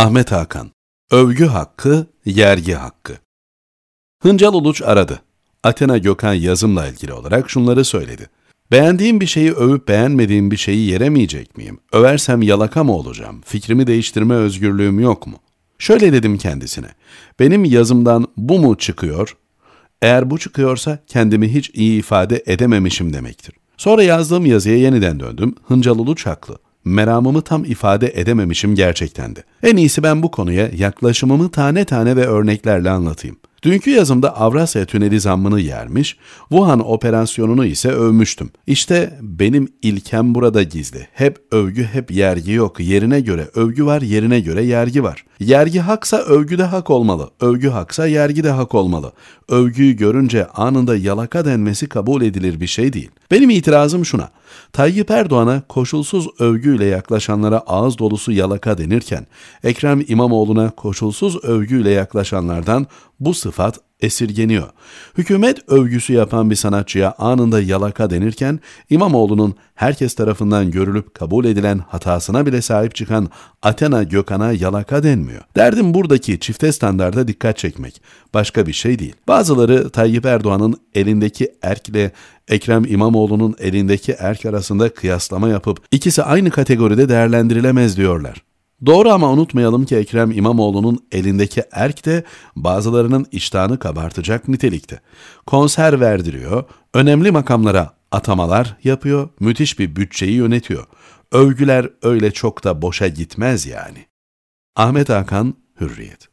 Ahmet Hakan Övgü hakkı, yergi hakkı Hıncal Uluç aradı. Athena Gökhan yazımla ilgili olarak şunları söyledi. Beğendiğim bir şeyi övüp beğenmediğim bir şeyi yeremeyecek miyim? Översem yalaka mı olacağım? Fikrimi değiştirme özgürlüğüm yok mu? Şöyle dedim kendisine. Benim yazımdan bu mu çıkıyor? Eğer bu çıkıyorsa kendimi hiç iyi ifade edememişim demektir. Sonra yazdığım yazıya yeniden döndüm. Hıncal Uluç haklı meramımı tam ifade edememişim gerçekten de. En iyisi ben bu konuya yaklaşımımı tane tane ve örneklerle anlatayım. Dünkü yazımda Avrasya Tüneli zammını yermiş, Wuhan operasyonunu ise övmüştüm. İşte benim ilkem burada gizli. Hep övgü hep yergi yok. Yerine göre övgü var, yerine göre yergi var. Yergi haksa övgü de hak olmalı. Övgü haksa yergide hak olmalı. Övgüyü görünce anında yalaka denmesi kabul edilir bir şey değil. Benim itirazım şuna. Tayyip Erdoğan'a koşulsuz övgüyle yaklaşanlara ağız dolusu yalaka denirken, Ekrem İmamoğlu'na koşulsuz övgüyle yaklaşanlardan bu sıfat esirgeniyor. Hükümet övgüsü yapan bir sanatçıya anında yalaka denirken İmamoğlu'nun herkes tarafından görülüp kabul edilen hatasına bile sahip çıkan Athena Gökhan'a yalaka denmiyor. Derdim buradaki çifte standarda dikkat çekmek. Başka bir şey değil. Bazıları Tayyip Erdoğan'ın elindeki erkle Ekrem İmamoğlu'nun elindeki erk arasında kıyaslama yapıp ikisi aynı kategoride değerlendirilemez diyorlar. Doğru ama unutmayalım ki Ekrem İmamoğlu'nun elindeki erk de bazılarının iştahını kabartacak nitelikte. Konser verdiriyor, önemli makamlara atamalar yapıyor, müthiş bir bütçeyi yönetiyor. Övgüler öyle çok da boşa gitmez yani. Ahmet Hakan, Hürriyet